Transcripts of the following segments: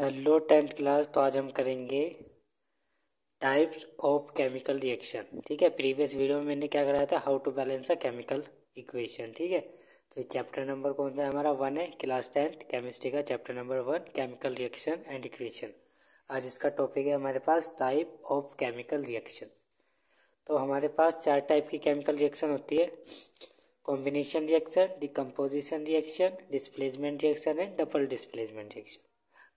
Hello tenth class तो आज हम करेंगे टाइप्स ऑफ केमिकल रिएक्शन ठीक है प्रीवियस वीडियो में मैंने क्या कराया था how to balance a chemical equation ठीक है तो चैप्टर नंबर कौन सा है हमारा वन है क्लास टेंथ केमिस्ट्री का chapter number one chemical reaction and equation आज इसका टॉपिक है हमारे पास टाइप ऑफ केमिकल रिएक्शन तो हमारे पास चार टाइप की केमिकल रिएक्शन होती है combination reaction decomposition reaction displacement reaction and double displacement reaction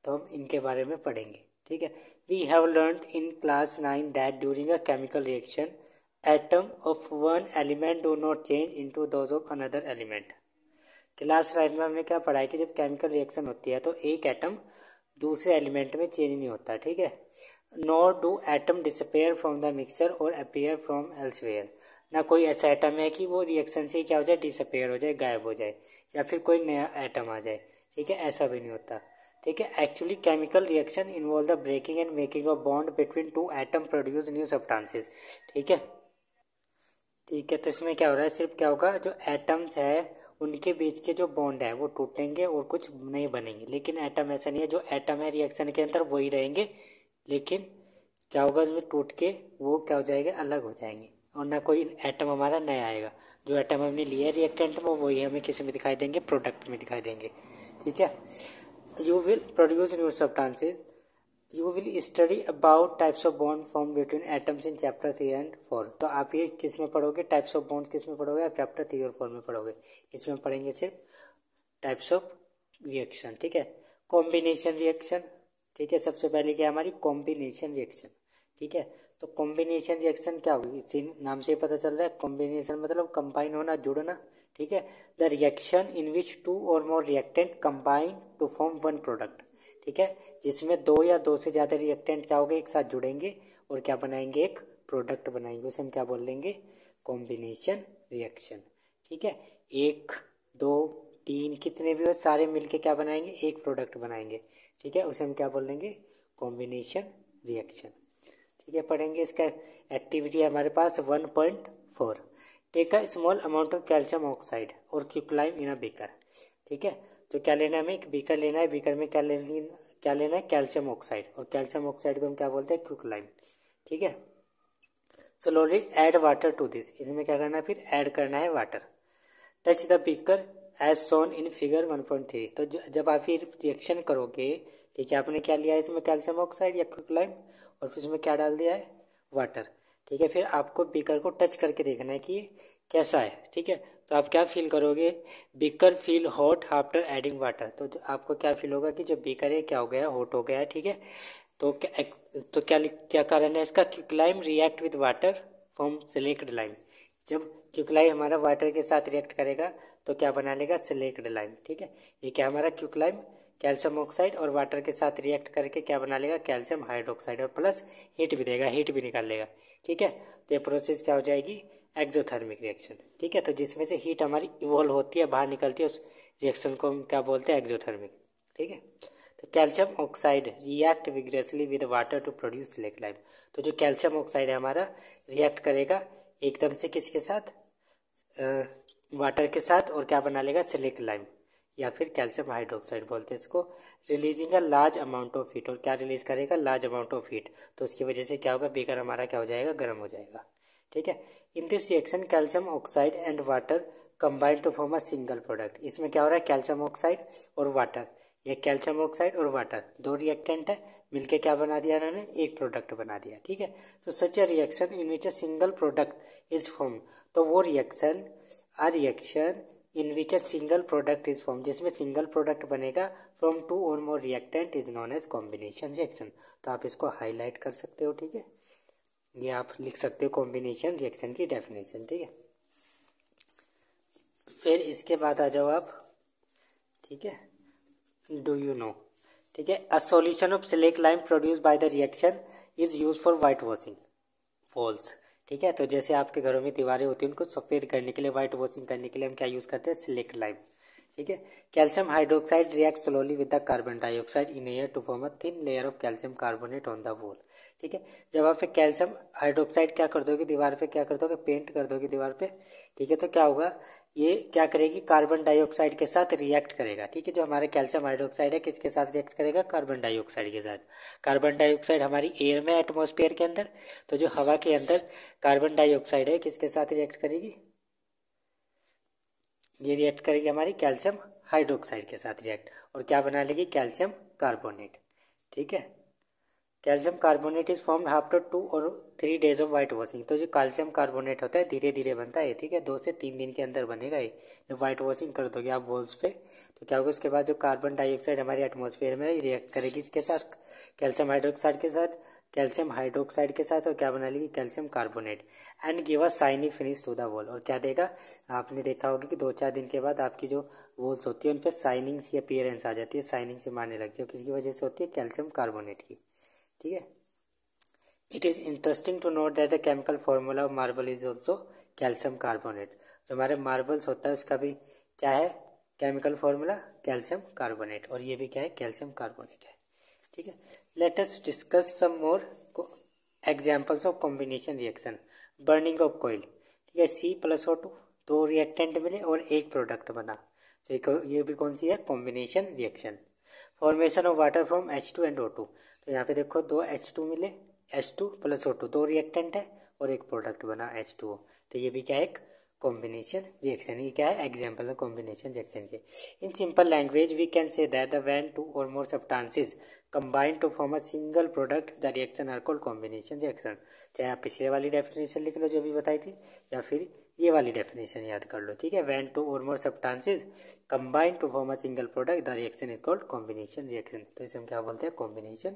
तो हम इनके बारे में पढ़ेंगे ठीक है we have learn in class nine that during a chemical reaction atom of one element do not change in those of another element class nine में हमने क्या पढ़ा है कि जब केमिकल रिएक्शन होती है तो एक एटम दूसरे एलिमेंट में चेंज नहीं होता ठीक है not do atom disappear from the mixer or appear from elsewhere ना कोई ऐसा एटम है कि वो रिएक्शन से क्या हो जाए डिसअपेयर हो जाए गायब हो जाए या फिर कोई नया एटम आ जाए ठीक है ऐसा भी नहीं होता ठीक है actually chemical reaction involve the breaking and making of bond between two atom produce new substances ठीक है ठीक है तो इसमें क्या हो रहा है सिर्फ क्या होगा जो एटम्स है उनके बीच के जो बॉन्ड है वो टूटेंगे और कुछ नहीं बनेंगे लेकिन एटम ऐसा नहीं है जो एटम है रिएक्शन के अंदर वही रहेंगे लेकिन क्या होगा उसमें टूट के वो क्या हो जाएगा अलग हो जाएंगे और ना कोई एटम हमारा नया आएगा जो एटम हमने लिया रिएक्टेंट में वही हमें किसी में दिखाई देंगे प्रोडक्ट में दिखाई देंगे ठीक है you you will produce new substances you will study about types of bond form between atoms in chapter three and four तो आप ये किस में पढ़ोगे टाइप्स ऑफ बॉन्ड्स किस में पढ़ोगे आप चैप्टर थ्री और फोर में पढ़ोगे इसमें पढ़ेंगे सिर्फ टाइप्स ऑफ रिएक्शन ठीक है कॉम्बिनेशन रिएक्शन ठीक है सबसे पहले क्या हमारी कॉम्बिनेशन रिएक्शन ठीक है तो कॉम्बिनेशन रिएक्शन क्या होगी नाम से ही पता चल रहा है कॉम्बिनेशन मतलब कंबाइन होना जुड़ना ठीक है the reaction in which two or more reactant combine to form one product ठीक है जिसमें दो या दो से ज़्यादा रिएक्टेंट क्या हो गए एक साथ जुड़ेंगे और क्या बनाएंगे एक प्रोडक्ट बनाएंगे उसे हम क्या बोल देंगे कॉम्बिनेशन रिएक्शन ठीक है एक दो तीन कितने भी हो सारे मिलके क्या बनाएंगे एक प्रोडक्ट बनाएंगे ठीक है उसे हम क्या बोल देंगे कॉम्बिनेशन रिएक्शन ठीक है पढ़ेंगे इसका एक्टिविटी हमारे पास one point four take a small amount of calcium oxide or quicklime in a beaker ठीक है तो क्या लेना है हमें एक बीकर लेना है बीकर में क्या लेना क्या लेना है कैल्शियम ऑक्साइड और कैल्शियम ऑक्साइड को हम क्या बोलते हैं क्यूक्लाइम ठीक है slowly add water to this इसमें क्या करना है फिर एड करना है water touch the beaker as shown in figure one point three तो जब आप फिर रिएक्शन करोगे ठीक है आपने क्या लिया है इसमें कैल्शियम ऑक्साइड या क्यूक्लाइम और फिर इसमें क्या डाल दिया है वाटर ठीक है फिर आपको बीकर को टच करके देखना है कि कैसा है ठीक है तो आप क्या फील करोगे beaker feel hot after adding water तो आपको क्या फील होगा कि जो बीकर है क्या हो गया हॉट हो गया ठीक है तो क्या तो क्या क्या कारण है इसका quicklime react with water form slaked lime जब क्यूक्लाइम हमारा वाटर के साथ रिएक्ट करेगा तो क्या बना लेगा सिलेक्ट लाइम ठीक है ये क्या हमारा क्यूक्लाइम कैल्शियम ऑक्साइड और वाटर के साथ रिएक्ट करके क्या बना लेगा कैल्शियम हाइड्रोक्साइड और प्लस हीट भी देगा हीट भी निकाल लेगा ठीक है तो ये प्रोसेस क्या हो जाएगी एक्जोथर्मिक रिएक्शन ठीक है तो जिसमें से हीट हमारी इवॉल्व होती है बाहर निकलती है उस रिएक्शन को हम क्या बोलते हैं एक्जोथर्मिक ठीक है तो calcium oxide react vigorously with water to produce slaked तो जो कैल्शियम ऑक्साइड है हमारा रिएक्ट करेगा एकदम से किसके साथ वाटर के साथ और क्या बना लेगा सिलिक लाइम या फिर कैल्शियम हाइड्रोक्साइड बोलते हैं इसको releasing a large amount of heat और क्या रिलीज करेगा लार्ज अमाउंट ऑफ हीट तो उसकी वजह से क्या होगा बेकर हमारा क्या हो जाएगा गर्म हो जाएगा ठीक है in this reaction calcium oxide and water combined to form a single product इसमें क्या हो रहा है कैल्शियम ऑक्साइड और वाटर ये कैल्शियम ऑक्साइड और वाटर दो रिएक्टेंट है मिलके क्या बना दिया इन्होंने एक प्रोडक्ट बना दिया ठीक है तो such a reaction in which a single product is form तो वो reaction uh reaction in which a single product is form जिसमें सिंगल प्रोडक्ट बनेगा from two or more reactant is known as combination reaction तो आप इसको highlight कर सकते हो ठीक है ये आप लिख सकते हो कॉम्बिनेशन रिएक्शन की डेफिनेशन ठीक है फिर इसके बाद आ जाओ आप ठीक है डू यू नो ठीक है a solution of slaked lime produce by the reaction is use for white washing walls ठीक है तो जैसे आपके घरों में दीवारें होती हैं उनको सफ़ेद करने के लिए वाइट वॉशिंग करने के लिए हम क्या यूज़ करते हैं सिलेक्ट लाइम ठीक है calcium hydroxide react slowly with the carbon dioxide in air to form a thin layer of calcium carbonate on the wall ठीक है जब आप कैल्शियम हाइड्रोक्साइड क्या कर दोगे दीवार पे क्या कर दोगे पेंट कर दोगे दीवार पे ठीक है तो क्या होगा ये क्या करेगी कार्बन डाइऑक्साइड के साथ रिएक्ट करेगा ठीक है जो हमारे कैल्शियम हाइड्रोक्साइड है किसके साथ रिएक्ट करेगा कार्बन डाइऑक्साइड के साथ कार्बन डाइऑक्साइड हमारी एयर में एटमोसफियर के अंदर तो जो हवा के अंदर कार्बन डाइऑक्साइड है किसके साथ रिएक्ट करेगी ये रिएक्ट करेगी हमारी कैल्शियम हाइड्रोक्साइड के साथ रिएक्ट और क्या बना लेगी कैल्शियम कार्बोनेट ठीक है calcium carbonate is form after two or three days of white washing तो जो कैल्शियम कार्बोनेट होता है धीरे धीरे बनता है ठीक है दो से तीन दिन के अंदर बनेगा ये जब व्हाइट वॉशिंग कर दोगे आप वॉल्स पे तो क्या होगा उसके बाद जो कार्बन डाइऑक्साइड हमारे एटमोसफेयर में रिएक्ट करेगी इसके साथ कैल्शियम हाइड्रोक्साइड के साथ कैल्शियम हाइड्रोक्साइड के साथ और क्या बना लेगी calcium carbonate and give a shiny finish to the wall और क्या देगा आपने देखा होगा कि दो चार दिन के बाद आपकी जो वॉल्स होती है उन पर साइनिंग्स की अपियरेंस आ जाती है साइनिंग से मारने लगती है किसकी वजह से होती है कैल्शियम कार्बोनेट की ठीक है it is interesting to note that the chemical formula of marble is also calcium carbonate जो हमारे मार्बल्स होता है उसका भी क्या है केमिकल फार्मूला कैल्शियम कार्बोनेट और ये भी क्या है कैल्शियम कार्बोनेट है ठीक है let us discuss some more examples of combination reaction burning of coal ठीक है सी प्लस ओ टू दो रिएक्टेंट मिले और एक प्रोडक्ट बना तो ये भी कौन सी है combination reaction formation of water from H two and O two तो यहाँ पे देखो दो एच टू मिले H two plus O two दो रिएक्टेंट है और एक प्रोडक्ट बना एच टू ओ तो ये भी क्या है एक कॉम्बिनेशन रिएक्शन ये क्या है एग्जाम्पल है कॉम्बिनेशन रिएक्शन के in simple language we can say that the when two or more substances combined to form a single product the reaction are called combination reaction चाहे आप पिछले वाली डेफिनेशन लिख लो जो भी बताई थी या फिर ये वाली डेफिनेशन याद कर लो ठीक है when two or more substances combine to form a single product the reaction is called combination reaction तो इसे हम क्या बोलते हैं combination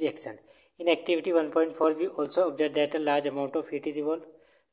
reaction in activity 1.4 point four we also observe that large amount of heat is evolve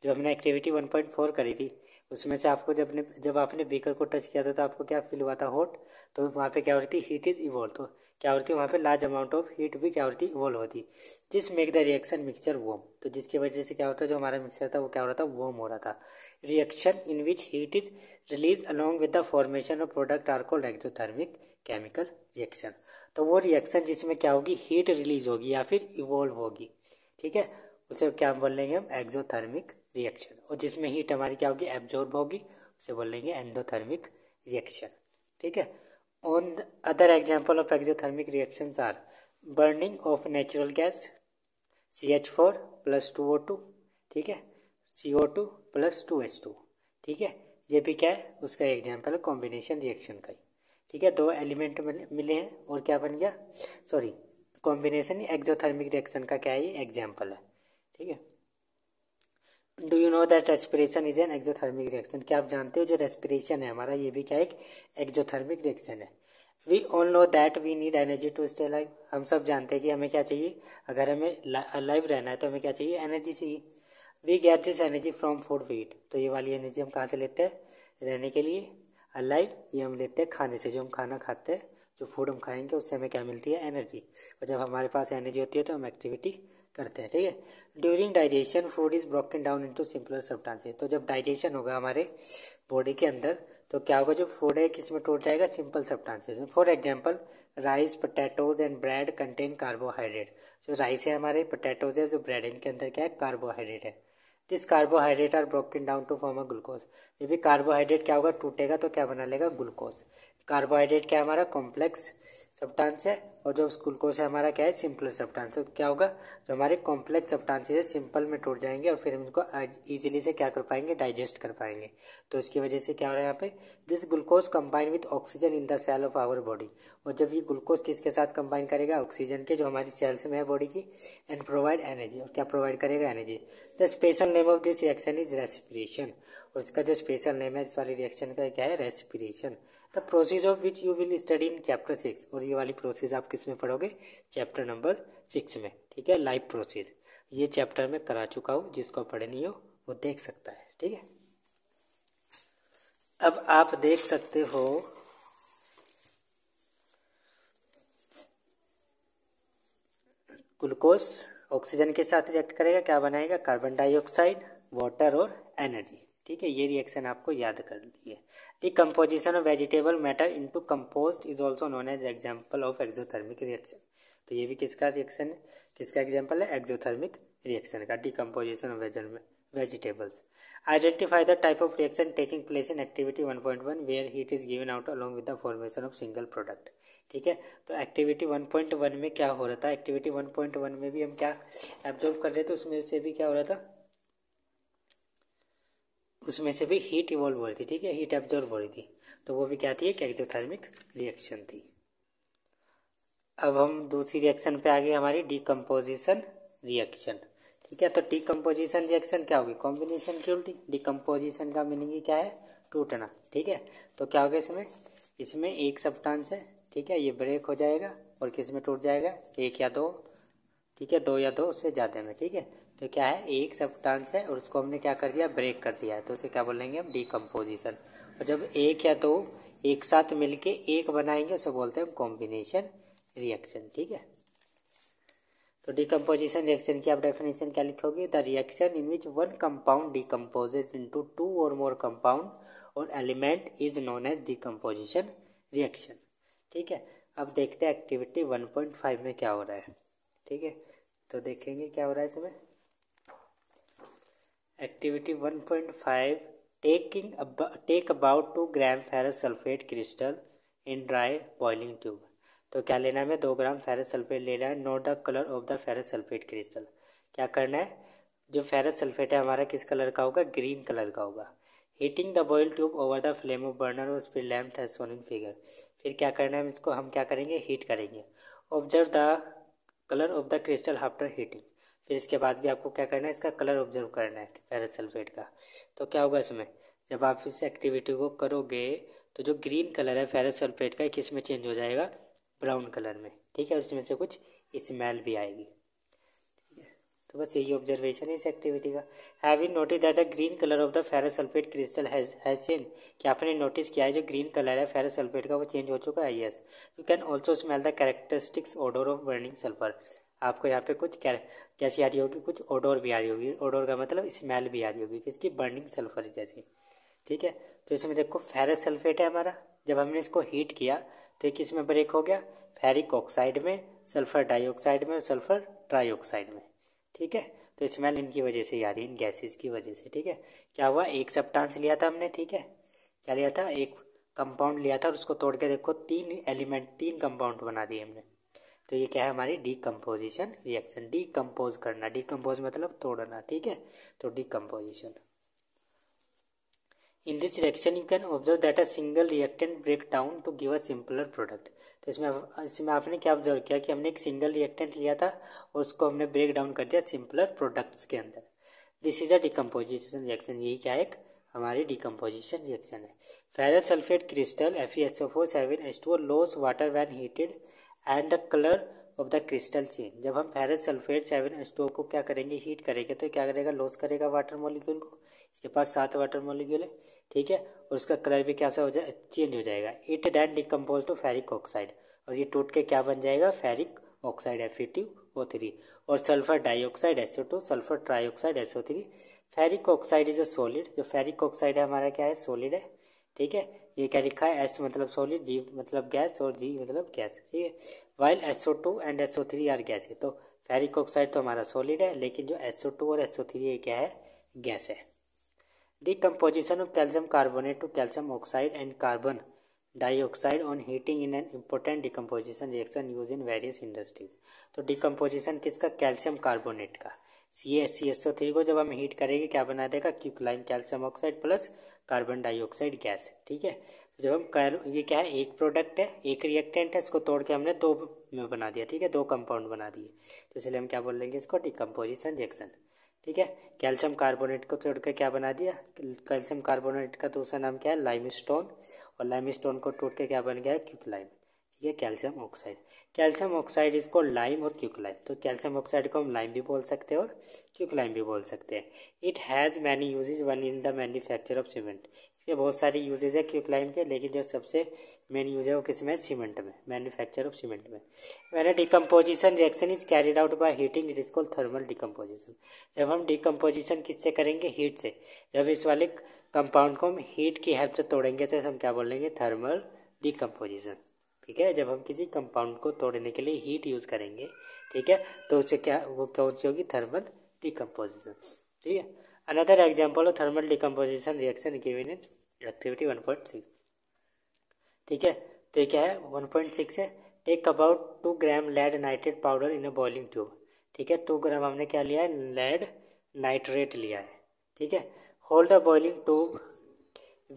जो हमने activity 1.4 करी थी उसमें से आपको जब ने जब आपने बीकर को टच किया था तो आपको क्या फील हुआ था हॉट तो वहाँ पे क्या हो रही थी हीट इज इवॉल्व तो क्या होती है वहाँ पे लार्ज अमाउंट ऑफ हीट भी क्या होती है इवॉल्व होती जिस make the reaction mixture warm तो जिसकी वजह से क्या होता है जो हमारा मिक्सचर था वो क्या हो रहा था वोम हो रहा था reaction in which heat is released along with the formation of product are called exothermic chemical reaction तो वो रिएक्शन जिसमें क्या होगी हीट रिलीज होगी या फिर इवोल्व होगी ठीक है उसे क्या बोल लेंगे हम एक्जोथर्मिक रिएक्शन और जिसमें हीट हमारी क्या होगी एब्जॉर्ब होगी उसे बोल लेंगे एंडोथर्मिक रिएक्शन ठीक है another example of exothermic reaction are burning of natural gas C H four plus two O two ठीक है C O two plus two H two ठीक है ये भी क्या है उसका एग्जाम्पल है कॉम्बिनेशन रिएक्शन का ही ठीक है दो एलिमेंट मिले हैं और क्या बन गया सॉरी कॉम्बिनेशन एक्जोथर्मिक रिएक्शन का क्या है ये एग्जाम्पल है ठीक है do you know that respiration is an exothermic reaction क्या आप जानते हो जो रेस्पिरेशन है हमारा ये भी क्या एक एक्जोथर्मिक रिएक्शन है we all know that we need energy to stay alive हम सब जानते हैं कि हमें क्या चाहिए अगर हमें लाइव रहना है तो हमें क्या चाहिए एनर्जी चाहिए we get this energy from food we eat तो ये वाली एनर्जी हम कहाँ से लेते हैं रहने के लिए अलाइव ये हम लेते हैं खाने से जो हम खाना खाते हैं जो फूड हम खाएंगे उससे हमें क्या मिलती है एनर्जी और जब हमारे पास एनर्जी होती है तो हम एक्टिविटी करते हैं ठीक है during digestion food is broken down into simpler substances तो जब डाइजेशन होगा हमारे बॉडी के अंदर तो क्या होगा जो फूड है किस में टूट जाएगा सिंपल सब्सटेंसेस में for example rice potatoes and bread contain carbohydrate जो राइस है हमारे पोटैटोज है जो ब्रेड इनके अंदर क्या है कार्बोहाइड्रेट है this carbohydrate are broken down to form a glucose जब भी कार्बोहाइड्रेट क्या होगा टूटेगा तो क्या बना लेगा ग्लूकोज कार्बोहाइड्रेट क्या हमारा कॉम्प्लेक्स सब्टांस है और जो ग्लूकोज है हमारा क्या है सिंपल सब्टांस तो क्या होगा जो हमारे कॉम्प्लेक्स सब्टांसेज है सिंपल में टूट जाएंगे और फिर हम इनको ईजिली से क्या कर पाएंगे डाइजेस्ट कर पाएंगे तो इसकी वजह से क्या हो रहा है यहाँ पे this glucose combine with oxygen in the cell of our body और जब ये ग्लूकोज किसके साथ कंबाइन करेगा ऑक्सीजन के जो हमारी सेल्स में है बॉडी की एंड प्रोवाइड एनर्जी और क्या प्रोवाइड करेगा energy the special name of this reaction is respiration और इसका जो स्पेशल नेम है सॉरी रिएक्शन का क्या है respiration the process of which you will study in chapter six और ये वाली प्रोसेस आप किस में पढ़ोगे चैप्टर नंबर सिक्स में ठीक है लाइव प्रोसेस ये चैप्टर में करा चुका हूँ जिसको पढ़नी हो वो देख सकता है ठीक है अब आप देख सकते हो ग्लूकोज ऑक्सीजन के साथ रिएक्ट करेगा क्या बनाएगा कार्बन डाइऑक्साइड वाटर और एनर्जी ठीक है ये रिएक्शन आपको याद कर लिए The composition of vegetable matter into compost is also known as example of exothermic reaction. तो ये भी किसका रिएक्शन है किसका एग्जाम्पल है एक्जोथर्मिक रिएक्शन का decomposition of vegetables identify the type of reaction taking place in activity one point one where heat is given out along with the formation of single product ठीक है तो activity one point one में क्या हो रहा था activity one point one में भी हम क्या एब्जॉर्व कर रहे थे तो उसमें से भी क्या हो रहा था उसमें से भी हीट इवॉल्व हो रही थी ठीक है हीट एब्जॉर्व हो रही थी तो वो भी क्या थी एक एक्जोथर्मिक रिएक्शन थी अब हम दूसरी रिएक्शन पे आ गए हमारी डिकम्पोजिशन रिएक्शन ठीक है तो डिकम्पोजिशन रिएक्शन क्या होगी कॉम्बिनेशन की उल्टी डिकम्पोजिशन का मीनिंग क्या है टूटना ठीक है तो क्या होगा इसमें इसमें एक सब्सटेंस है ठीक है ये ब्रेक हो जाएगा और किस में टूट जाएगा एक या दो ठीक है दो या दो उससे ज़्यादा में ठीक है तो क्या है एक सब्सटेंस है और उसको हमने क्या कर दिया ब्रेक कर दिया है तो उसे क्या बोलेंगे हम डिकम्पोजिशन और जब एक या दो तो एक साथ मिलके एक बनाएंगे उसे बोलते हैं कॉम्बिनेशन रिएक्शन ठीक है तो डिकम्पोजिशन रिएक्शन की आप डेफिनेशन क्या लिखोगे the reaction in which one compound decomposes into two or more compound or element is known as decomposition reaction ठीक है अब देखते हैं एक्टिविटी वन में क्या हो रहा है ठीक है तो देखेंगे क्या हो रहा है इसमें activity 1.5 five taking take about two gram ferrous sulphate crystal in dry boiling tube तो क्या लेना है हमें दो ग्राम फेरस सल्फेट लेना है note the colour of the ferrous sulphate crystal क्या करना है जो फेरस सल्फेट है हमारा किस कलर का होगा ग्रीन कलर का होगा heating the boil tube over the flame of burner और फिर लैम्प है सोनिंग फिगर फिर क्या करना है इसको हम क्या करेंगे हीट करेंगे observe the colour of the crystal after heating फिर इसके बाद भी आपको क्या करना है इसका कलर ऑब्जर्व करना है फेरस सल्फेट का तो क्या होगा इसमें जब आप इस एक्टिविटी को करोगे तो जो ग्रीन कलर है फेरस सल्फेट का किस में चेंज हो जाएगा ब्राउन कलर में ठीक है और इसमें से कुछ स्मेल भी आएगी तो बस यही ऑब्जर्वेशन है इस एक्टिविटी का have you notice that the green colour of the ferrous sulphate crystal has change क्या आपने नोटिस किया है जो ग्रीन कलर है फेरस सल्फेट का वो चेंज हो चुका है yes you can also smell the characteristics odour of burning sulphur आपको यहाँ पे कुछ जैसी आ रही होगी कुछ ओडोर भी आ रही होगी ओडोर का मतलब स्मेल भी आ रही होगी किसकी बर्निंग सल्फर जैसी ठीक है तो इसमें देखो फेरस सल्फेट है हमारा जब हमने इसको हीट किया तो किस में ब्रेक हो गया फेरिक ऑक्साइड में सल्फर डाइऑक्साइड में और सल्फर ट्राईऑक्साइड में ठीक है तो स्मेल इनकी वजह से आ रही है इन गैसेस की वजह से ठीक है क्या हुआ एक सप्टांस लिया था हमने ठीक है क्या लिया था एक कंपाउंड लिया था और उसको तोड़ के देखो तीन एलिमेंट तीन कंपाउंड बना दिए हमने तो ये क्या है हमारी डीकम्पोजिशन रिएक्शन डीकम्पोज करना डीकम्पोज मतलब तोड़ना ठीक है तो decomposition in this reaction you can observe that a single reactant break down to give a simpler product तो इसमें इसमें आपने क्या ऑब्जर्व किया कि हमने एक सिंगल रिएक्टेंट लिया था और उसको हमने ब्रेक डाउन कर दिया सिंपलर प्रोडक्ट्स के अंदर this is a decomposition reaction यही क्या एक हमारी डिकम्पोजिशन रिएक्शन है ferrous sulphate crystal F E S O four seven H two lose water when heated and the colour of the crystal change जब हम ferrous sulphate seven H two को क्या करेंगे हीट करेंगे तो क्या करेगा लॉस करेगा वाटर मॉलिक्यूल को इसके पास सात वाटर मॉलिक्यूल है ठीक है और उसका कलर भी कैसा हो जाए चेंज हो जाएगा it that decompose to ferric oxide और ये टूट के क्या बन जाएगा ferric oxide F O three और sulphur dioxide S O two sulphur trioxide S O three ferric oxide is a solid जो फेरिक ऑक्साइड है हमारा क्या है सॉलिड है ठीक है ये क्या लिखा है एस मतलब सॉलिड जी मतलब गैस और जी मतलब गैस ठीक है while S O two and S O three are gas है तो फेरिक ऑक्साइड तो हमारा सॉलिड है लेकिन जो एसओ टू और एसओ थ्री ये क्या है गैस है Decomposition of calcium carbonate to calcium oxide and carbon dioxide on heating in an important decomposition reaction use in various industries तो डिकम्पोजिशन किसका कैल्शियम कार्बोनेट का C S C S O three को जब हम heat करेंगे क्या बना देगा quicklime calcium oxide plus carbon dioxide gas ठीक है तो जब हम कर ये क्या है एक प्रोडक्ट है एक रिएक्टेंट है इसको तोड़ के हमने दो में बना दिया ठीक है दो कंपाउंड बना दिए तो इसलिए हम क्या बोल लेंगे इसको डिकम्पोजिशन रिएक्शन ठीक है कैल्शियम कार्बोनेट को तोड़कर क्या बना दिया कैल्शियम कार्बोनेट का दूसरा तो नाम क्या है लाइम स्टोन और लाइम स्टोन को टूट के क्या बन गया है क्यूकलाइम ठीक है कैल्शियम ऑक्साइड कैल्शियम ऑक्साइड इसको लाइम और क्यूक तो कैल्शियम ऑक्साइड को हम लाइम भी बोल सकते हैं और क्यूक भी बोल सकते हैं it has many uses one in the manufacture of cement ये बहुत सारी यूजेज है क्यू लाइम के लेकिन जो सबसे मेन यूज है वो किस में सीमेंट में मैन्युफैक्चर ऑफ सीमेंट में मैंने decomposition reaction is carried out by heating it is called thermal decomposition जब हम डिकम्पोजिशन किससे करेंगे हीट से जब इस वाले कंपाउंड को हम हीट की हेल्प से तोड़ेंगे तो हम क्या बोलेंगे थर्मल डिकम्पोजिशन ठीक है जब हम किसी कंपाउंड को तोड़ने के लिए हीट यूज़ करेंगे ठीक है तो उससे क्या वो कौन सी होगी थर्मल डिकम्पोजिशन ठीक है another example of thermal decomposition reaction given in इलेक्ट्रिविटी वन पॉइंट सिक्स ठीक है तो ये क्या है वन पॉइंट सिक्स है take about two gram lead nitrate powder in a boiling tube ठीक है टू ग्राम हमने क्या लिया है लेड नाइट्रेट लिया है ठीक है hold the boiling tube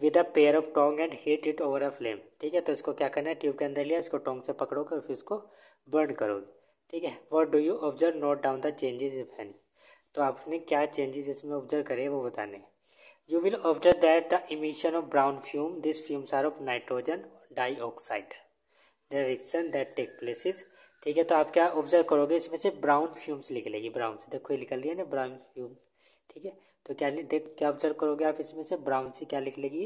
with a pair of tong and heat it over a flame ठीक है तो इसको क्या करना है ट्यूब के अंदर लिया इसको टोंग से पकड़ोगे फिर इसको बर्न करोगे ठीक है what do you observe note down the changes if any तो आपने क्या चेंजेस इसमें ऑब्जर्व करे वो बताने You will observe that the emission of brown fume, this fumes are of nitrogen dioxide. The reaction that take place is ठीक है तो आप क्या ऑब्जर्व करोगे इसमें से ब्राउन फ्यूम्स लिख लेगी ब्राउन से देखो ये निकल रही ना ब्राउन फ्यूम ठीक है तो क्या देख क्या ऑब्जर्व करोगे आप इसमें से ब्राउन से क्या लिख लेगी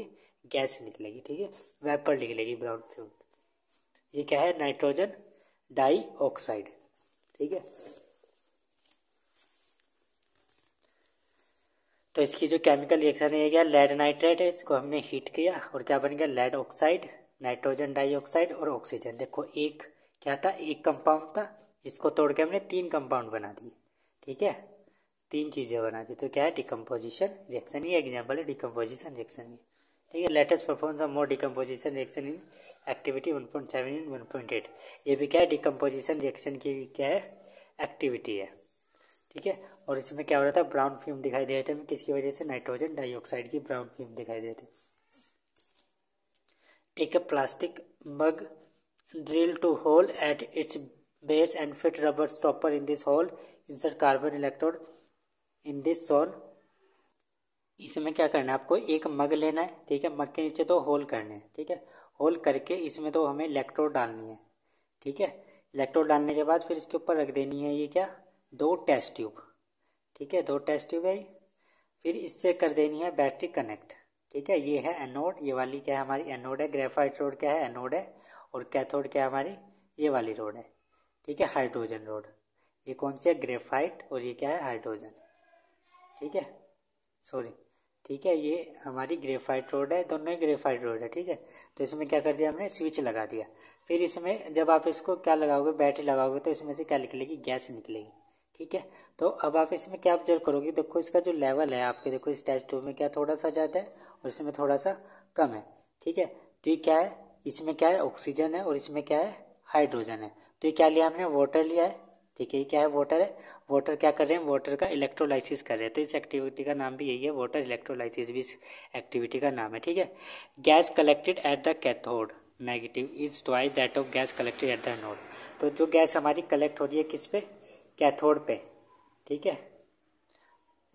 गैस निकलेगी ठीक है वेपर लिख लेगी ब्राउन फ्यूम ये क्या है नाइट्रोजन डाई ऑक्साइड ठीक है तो इसकी जो केमिकल रिएक्शन है क्या लेड नाइट्रेट है इसको हमने हीट किया और क्या बन गया लेड ऑक्साइड नाइट्रोजन डाइऑक्साइड और ऑक्सीजन देखो एक क्या था एक कंपाउंड था इसको तोड़ के हमने तीन कंपाउंड बना दिए ठीक है तीन चीज़ें बना दी तो क्या है डिकम्पोजिशन रिएक्शन ये एग्जाम्पल है डिकम्पोजिशन रिएक्शन की ठीक है let us performance of more decomposition reaction in activity one point seven in one point eight ये भी क्या है डिकम्पोजिशन रिएक्शन की क्या है एक्टिविटी है ठीक है और इसमें क्या हो रहा था ब्राउन फिल्म दिखाई दे रहे थे किसकी वजह से नाइट्रोजन डाइऑक्साइड की ब्राउन फिल्म दिखाई दे रही थे take a plastic mug drill two hole at its base and fit rubber stopper in this hole insert carbon electrode in this सोन इसमें क्या करना है आपको एक मग लेना है ठीक है मग के नीचे दो होल करने हैं ठीक है होल करके इसमें तो हमें इलेक्ट्रोड डालनी है ठीक है इलेक्ट्रोड डालने के बाद फिर इसके ऊपर रख देनी है ये क्या दो टेस्ट ट्यूब ठीक है दो टेस्ट ट्यूब है फिर इससे कर देनी है बैटरी कनेक्ट ठीक है ये है एनोड ये वाली क्या है हमारी एनोड है ग्रेफाइट रोड क्या है एनोड है और कैथोड क्या है हमारी ये वाली रोड है ठीक है हाइड्रोजन रोड ये कौन सी है ग्रेफाइट और ये क्या है हाइड्रोजन ठीक है सॉरी ठीक है ये हमारी ग्रेफाइट रोड है दोनों ही ग्रेफाइट रोड है ठीक है तो इसमें क्या कर दिया हमने स्विच लगा दिया फिर इसमें जब आप इसको क्या लगाओगे बैटरी लगाओगे तो इसमें से क्या निकलेगी गैस निकलेगी ठीक है तो अब आप इसमें क्या ऑब्जर्व करोगे देखो इसका जो लेवल है आपके देखो स्टेज टू में क्या थोड़ा सा ज़्यादा है और इसमें थोड़ा सा कम है ठीक है तो ये क्या है इसमें क्या है ऑक्सीजन है और इसमें क्या है हाइड्रोजन है तो ये क्या लिया हमने वाटर लिया है ठीक है ये क्या है वाटर है वाटर क्या कर रहे हैं वाटर का इलेक्ट्रोलाइसिस कर रहे हैं तो इस एक्टिविटी का नाम भी यही है वाटर इलेक्ट्रोलाइसिस भी इस एक्टिविटी का नाम है ठीक है gas collected at the cathode negative is twice that of gas collected at the anode तो जो गैस हमारी कलेक्ट हो रही है किस पे कैथोड पे ठीक है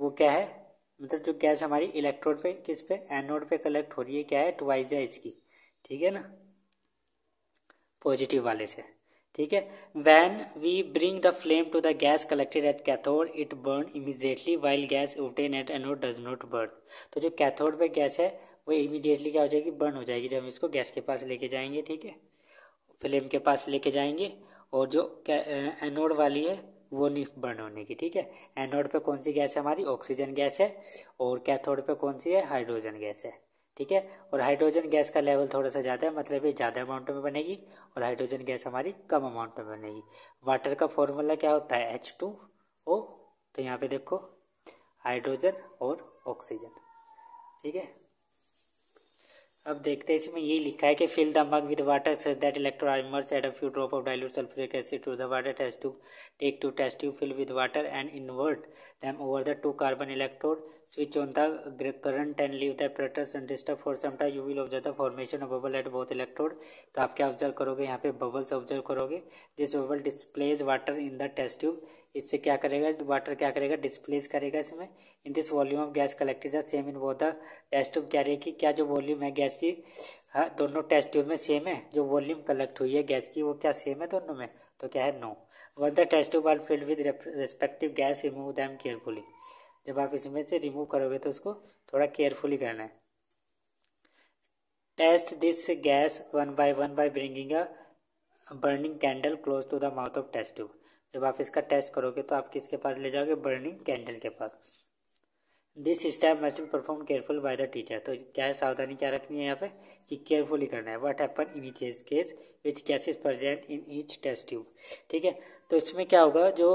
वो क्या है मतलब जो गैस हमारी इलेक्ट्रोड पे किस पे एनोड पे कलेक्ट हो रही है क्या है टवाइस द एच की ठीक है ना पॉजिटिव वाले से ठीक है when we bring the flame to the gas collected at cathode it burn immediately while gas obtained at anode does not burn तो जो कैथोड पे गैस है वो इमिडिएटली क्या हो जाएगी बर्न हो जाएगी जब हम इसको गैस के पास लेके जाएंगे ठीक है फ्लेम के पास लेके जाएंगे और जो एनोड वाली है वो नहीं बर्न होने की ठीक है एनोड पे कौन सी गैस है हमारी ऑक्सीजन गैस है और कैथोड पे कौन सी है हाइड्रोजन गैस है ठीक है और हाइड्रोजन गैस का लेवल थोड़ा सा ज़्यादा है मतलब ये ज़्यादा अमाउंट में बनेगी और हाइड्रोजन गैस हमारी कम अमाउंट में बनेगी वाटर का फॉर्मूला क्या होता है एच टू ओ तो यहाँ पे देखो हाइड्रोजन और ऑक्सीजन ठीक है अब देखते हैं इसमें ये लिखा है कि fill the mug with water such that electron immersed a few drop of dilute sulphuric acid to the water test tube take two test tube fill with water and invert them over the two carbon electrode switch on the current and leave the apparatus disturb for some time you will observe the formation of bubble at both electrode तो आप क्या observe करोगे यहाँ पे bubbles observe करोगे this bubble displaces water in the test tube इससे क्या करेगा वाटर क्या करेगा डिस्प्लेस करेगा इसमें in this volume of gas collected same in both the test tube कह रही है कि क्या जो वॉल्यूम है गैस की हाँ दोनों टेस्ट ट्यूब में सेम है जो वॉल्यूम कलेक्ट हुई है गैस की वो क्या सेम है दोनों में तो क्या है no one the test tube are filled with respective gas remove them carefully जब आप इसमें से रिमूव करोगे तो उसको थोड़ा केयरफुली करना है test this gas one by one by bringing a burning candle close to the mouth of test tube जब आप इसका टेस्ट करोगे तो आप किसके पास ले जाओगे बर्निंग कैंडल के पास this step must be perform careful by the teacher तो क्या है सावधानी क्या रखनी है यहाँ पे कि केयरफुली करना है what happen in each case which is present in each test tube ठीक है तो इसमें क्या होगा जो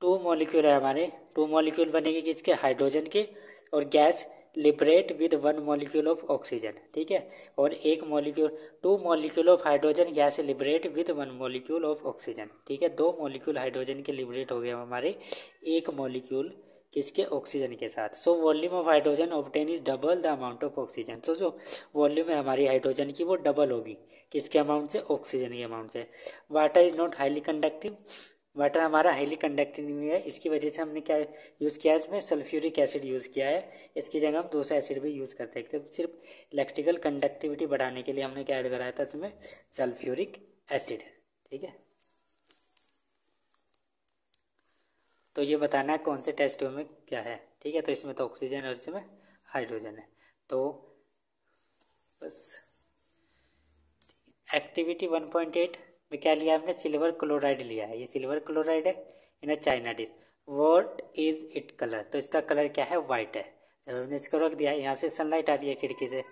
टू मॉलिक्यूल है हमारे टू मॉलिक्यूल बनेंगे किसके हाइड्रोजन के और gas liberate with one molecule of oxygen ठीक है और एक molecule two molecule of hydrogen gas liberate with one molecule of oxygen ठीक है दो मॉलिक्यूल हाइड्रोजन के लिबरेट हो गए हमारे एक मॉलिक्यूल किसके ऑक्सीजन के साथ so volume of hydrogen obtain is double the amount of oxygen तो जो वॉल्यूम है हमारी हाइड्रोजन की वो डबल होगी किसके अमाउंट से ऑक्सीजन के अमाउंट से water is not highly conductive water हमारा हाईली कंडक्टिंग है इसकी वजह से हमने क्या यूज़ किया है इसमें सल्फ्यूरिक एसिड यूज़ किया है इसकी जगह हम दूसरा एसिड भी यूज़ करते हैं तो सिर्फ इलेक्ट्रिकल कंडक्टिविटी बढ़ाने के लिए हमने क्या ऐड कराया था इसमें सल्फ्यूरिक एसिड ठीक है तो ये बताना है कौन से टेस्ट में क्या है ठीक है तो इसमें तो ऑक्सीजन और इसमें हाइड्रोजन है तो बस एक्टिविटी वन पॉइंट एट में क्या लिया हमने सिल्वर क्लोराइड लिया है ये सिल्वर क्लोराइड है in a china dish what is it colour तो इसका कलर क्या है वाइट है जब हमने इसको रख दिया यहाँ से सनलाइट आ रही है खिड़की से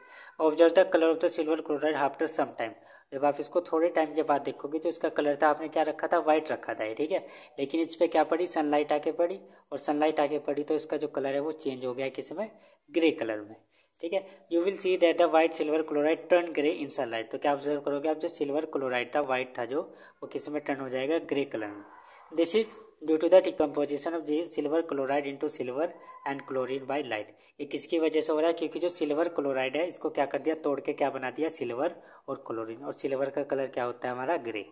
observe the colour of the silver chloride after some time जब आप इसको थोड़े टाइम के बाद देखोगे तो इसका कलर था आपने क्या रखा था वाइट रखा था ठीक है लेकिन इस पर क्या पड़ी सनलाइट आके पड़ी और सनलाइट आके पड़ी तो इसका जो कलर है वो चेंज हो गया किस में ग्रे कलर में ठीक है you will see that the white silver chloride turn grey in sunlight तो क्या ऑब्जर्व करोगे आप जो सिल्वर क्लोराइड था वाइट था जो वो किस में टर्न हो जाएगा ग्रे कलर में this is due to the decomposition of silver chloride in silver and chlorine by light ये किसकी वजह से हो रहा है क्योंकि जो सिल्वर क्लोराइड है इसको क्या कर दिया तोड़ के क्या बना दिया सिल्वर और क्लोरीन और सिल्वर का कलर क्या होता है हमारा ग्रे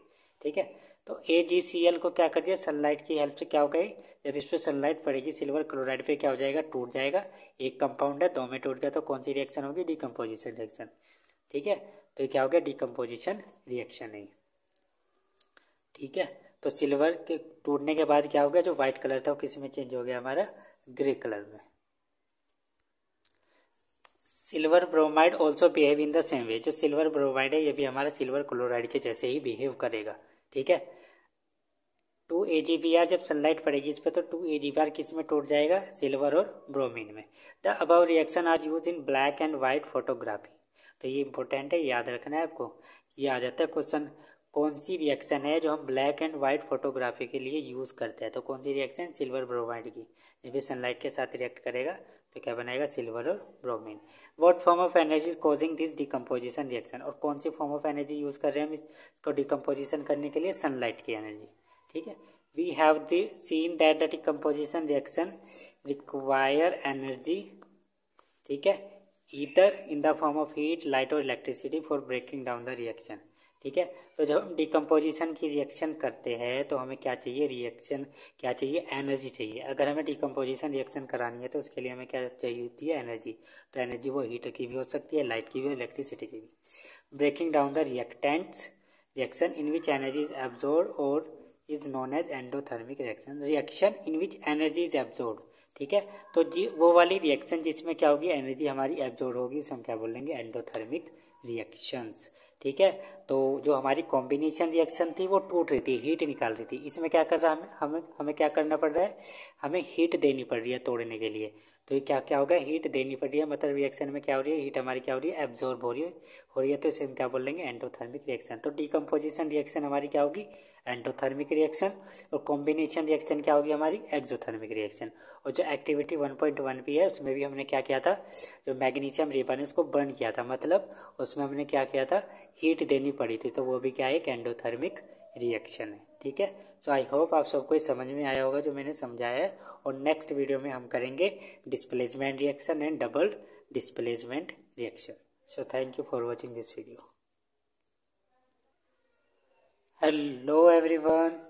ठीक है तो ए जी सी एल को क्या कर दिया सनलाइट की हेल्प से क्या हो गई जब इस पर सनलाइट पड़ेगी सिल्वर क्लोराइड पे क्या हो जाएगा टूट जाएगा एक कंपाउंड है दो में टूट गया तो कौन सी रिएक्शन होगी डिकम्पोजिशन रिएक्शन ठीक है तो क्या हो गया डिकम्पोजिशन रिएक्शन है ठीक है तो सिल्वर के टूटने के बाद क्या हो गया जो व्हाइट कलर था वो किस में चेंज हो गया हमारा ग्रे कलर में silver bromide also behave in the same way जो सिल्वर ब्रोमाइड है ये भी हमारा सिल्वर क्लोराइड के जैसे ही बिहेव करेगा ठीक है two A G B R जब सनलाइट पड़ेगी इस पर तो two A G B R किस में टूट जाएगा सिल्वर और ब्रोमीन में the above reaction are use in black and white photography तो ये इंपॉर्टेंट है याद रखना है आपको ये आ जाता है क्वेश्चन कौन सी रिएक्शन है जो हम ब्लैक एंड वाइट फोटोग्राफी के लिए यूज़ करते हैं तो कौन सी रिएक्शन सिल्वर ब्रोमाइड की जब ये सनलाइट के साथ रिएक्ट करेगा तो क्या बनाएगा सिल्वर और bromine what form of energy causing this decomposition reaction और कौन सी फॉर्म ऑफ एनर्जी यूज कर रहे हैं हम इसको डिकम्पोजिशन करने के लिए सनलाइट की एनर्जी ठीक है we have been seen that the decomposition reaction require energy ठीक है either in the form of heat light और electricity for breaking down the reaction ठीक है तो जब हम डिकम्पोजिशन की रिएक्शन करते हैं तो हमें क्या चाहिए रिएक्शन क्या चाहिए एनर्जी चाहिए अगर हमें डिकम्पोजिशन रिएक्शन करानी है तो उसके लिए हमें क्या चाहिए होती है एनर्जी तो एनर्जी वो हीटर की भी हो सकती है लाइट की भी इलेक्ट्रिसिटी की भी breaking down the reactants reaction in which energy is absorbed और is known as endothermic reaction reaction in which energy is absorbed ठीक है तो जी वो वाली रिएक्शन जिसमें क्या होगी एनर्जी हमारी एब्जोर्ड होगी उसे हम क्या बोलेंगे एंडोथर्मिक रिएक्शंस ठीक है तो जो हमारी कॉम्बिनेशन रिएक्शन थी वो टूट रही थी हीट निकाल रही थी इसमें क्या कर रहा है हमें हमें क्या करना पड़ रहा है हमें हीट देनी पड़ रही है तोड़ने के लिए तो ये क्या क्या होगा हीट देनी पड़ रही है मतलब रिएक्शन में क्या हो रही है हीट हमारी क्या हो रही है एब्जॉर्ब हो रही है हो रही है तो इसे हम क्या बोल लेंगे एंटोथर्मिक रिएक्शन तो डीकम्पोजिशन रिएक्शन हमारी क्या होगी एंडोथर्मिक रिएक्शन और कॉम्बिनेशन रिएक्शन क्या होगी हमारी एक्जोथर्मिक रिएक्शन और जो activity one point one P है उसमें भी हमने क्या किया था जो मैग्नीशियम रेपा ने उसको बर्न किया था मतलब उसमें हमने क्या किया था हीट देनी पड़ी थी तो वो भी क्या है एक एंडोथर्मिक रिएक्शन है ठीक है सो आई होप आप सबको समझ में आया होगा जो मैंने समझाया है और नेक्स्ट वीडियो में हम करेंगे displacement reaction and double displacement reaction so thank you for watching this video hello everyone